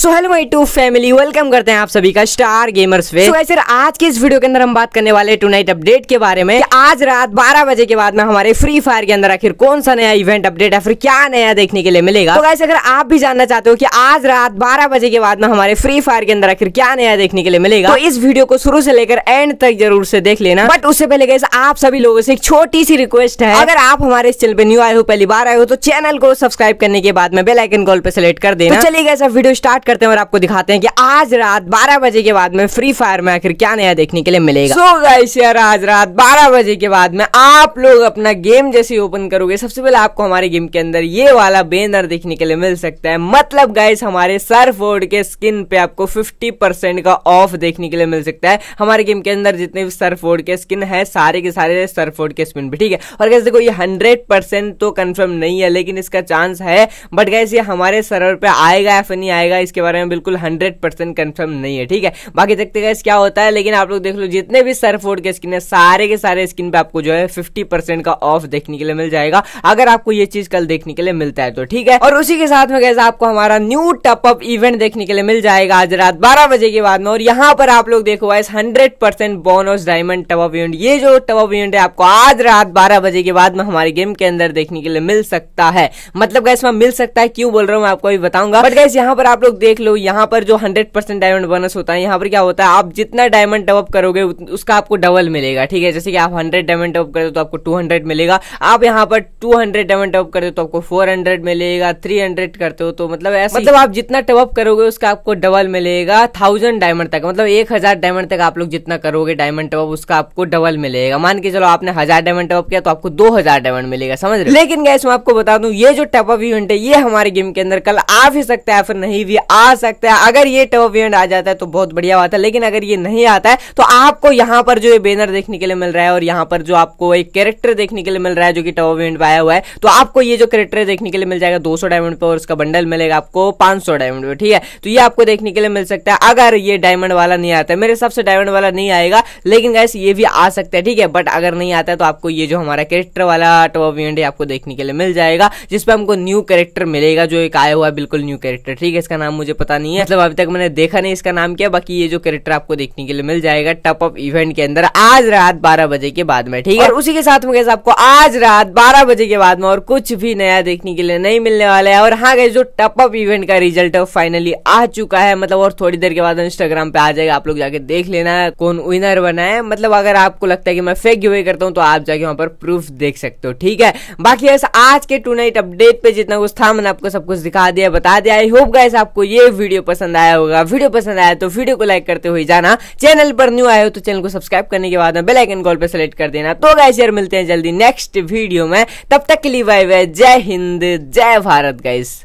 so hello my to family welcome करते हैं आप सभी का स्टार गेमर्स पे सो सर आज के इस वीडियो के अंदर हम बात करने वाले टू नाइट अपडेट के बारे में आज रात 12 बजे के बाद में हमारे फ्री फायर के अंदर आखिर कौन सा नया इवेंट अपडेट है फिर क्या नया देखने के लिए मिलेगा तो वैसे अगर आप भी जानना चाहते हो कि आज रात बारह बजे के बाद में हमारे फ्री फायर के अंदर आखिर क्या नया देखने के लिए मिलेगा तो इस वीडियो को शुरू से लेकर एंड तक जरूर से देख लेना बट उससे पहले कैसे आप सभी लोगों से एक छोटी सी रिक्वेस्ट है अगर आप हमारे इस चैनल पे न्यू आए हो पहली बार आए हो तो चैनल को सब्सक्राइब करने के बाद में बेलाइकन कॉल पर सिलेक्ट कर देना तो चलिए गए वीडियो स्टार्ट स्टार्ट करते हैं और आपको दिखाते हैं कि आज रात 12 बजे के बाद में फ्री फायर में आखिर क्या नया देखने के लिए मिलेगा सो so गाइस यार आज रात 12 बजे के बाद में आप लोग अपना गेम जैसे ओपन करोगे सबसे पहले आपको हमारे गेम के अंदर ये वाला बेनर देखने के लिए मिल सकता है मतलब गाइस हमारे सर फोर्ड के स्किन पे आपको फिफ्टी का ऑफ देखने के लिए मिल सकता है हमारे गेम के अंदर जितने भी सर फोर्ड के स्किन है सारे के सारे सर फोर्ड के स्किन पे ठीक है और कैसे देखो ये हंड्रेड तो कन्फर्म नहीं है लेकिन इसका चांस है बट गैस ये हमारे सर्वर पे आएगा या फिर नहीं आएगा इसके बारे में बिल्कुल हंड्रेड परसेंट कन्फर्म नहीं है ठीक है बाकी देखते गए क्या होता है लेकिन आप लोग देख लो जितने भी सरफोर्ड के स्किन है सारे के सारे स्किन पे आपको जो है फिफ्टी परसेंट का ऑफ देखने के लिए मिल जाएगा अगर आपको ये चीज कल देखने के लिए मिलता है तो ठीक है और उसी के साथ में कैसे आपको हमारा न्यू टप अप इवेंट देखने के लिए मिल जाएगा आज रात बारह बजे के बाद में और यहाँ पर आप लोग देखो guys hundred percent bonus diamond top up event ये जो टप अप इवेंट है आपको आज रात बारह बजे के बाद में हमारे गेम के अंदर देखने के लिए मिल सकता है मतलब कैसे मिल सकता है क्यों बोल रहा हूँ मैं आपको भी बताऊंगा बट गैस यहाँ पर आप लोग देख लो यहाँ पर जो हंड्रेड परसेंट डायमंड बोनस होता है यहाँ पर क्या होता है आप जितना डायमंड डेवलप करोगे उसका आपको डबल मिलेगा ठीक है जैसे कि आप हंड्रेड डायमंड डेवलप करते हो तो आपको टू हंड्रेड मिलेगा आप यहाँ पर टू हंड्रेड डायमंड डेवलप करते हो तो आपको फोर हंड्रेड मिलेगा थ्री हंड्रेड करते हो तो मतलब ऐसा मतलब आप जितना डेवलप करोगे उसका आपको डबल मिलेगा थाउजेंड डायमंड तक मतलब एक हजार डायमंड तक आप लोग जितना करोगे डायमंड डेवलप उसका आपको डबल मिलेगा मान के चलो आपने हजार डायमंड डेवलप किया तो आपको दो हजार डायमंड मिलेगा समझ रहे लेकिन गैस मैं आपको बता दूं ये जो टेपअप इवेंट है ये हमारे गेम के अंदर कल आ भी सकता है फिर नहीं भी आ सकता है अगर ये इवेंट आ जाता है तो बहुत बढ़िया बात है लेकिन अगर ये नहीं आता है तो आपको यहाँ पर जो ये बैनर देखने के लिए मिल रहा है और यहाँ पर जो आपको एक कैरेक्टर देखने के लिए मिल रहा है जो कि पर आया हुआ है तो आपको ये जो कैरेक्टर देखने के लिए मिल जाएगा दो डायमंड पर और उसका बंडल मिलेगा आपको पांच डायमंड पर ठीक है तो ये आपको देखने के लिए मिल सकता है अगर ये डायमंड वाला नहीं आता है मेरे हिसाब से डायमंड वाला नहीं आएगा लेकिन गैस ये भी आ सकता है ठीक है बट अगर नहीं आता है तो आपको ये जो हमारा कैरेक्टर वाला इवेंट है आपको देखने के लिए मिल जाएगा जिसपे हमको न्यू कैरेक्टर मिलेगा जो एक आया हुआ है बिल्कुल न्यू कैरेक्टर ठीक है इसका नाम मुझे पता नहीं है मतलब अभी तक मैंने देखा नहीं इसका नाम क्या बाकी ये जो कैरेक्टर आपको देखने के लिए मिल जाएगा टप अप इवेंट के अंदर आज रात बारह बजे के बाद में ठीक है और उसी के साथ में आपको आज रात बारह बजे के बाद में और कुछ भी नया देखने के लिए नहीं मिलने वाला है और हाँ गए जो टप अप इवेंट का रिजल्ट है फाइनली आ चुका है मतलब और थोड़ी देर के बाद इंस्टाग्राम पे आ जाएगा आप लोग जाके देख लेना कौन विनर बना है मतलब अगर आपको लगता है कि मैं फेक गिवे करता हूँ तो आप जाके वहां पर प्रूफ देख सकते हो ठीक है बाकी आज के टू अपडेट पे जितना कुछ था मैंने आपको सब कुछ दिखा दिया बता दिया आई होप गाइस आपको ये वीडियो पसंद आया होगा वीडियो पसंद आया तो वीडियो को लाइक करते हुए जाना चैनल पर न्यू आए हो तो चैनल को सब्सक्राइब करने के बाद बेल आइकन कॉल पर सेलेक्ट कर देना तो गाइस यार मिलते हैं जल्दी नेक्स्ट वीडियो में तब तक के लिए बाय बाय जय हिंद जय भारत गाइस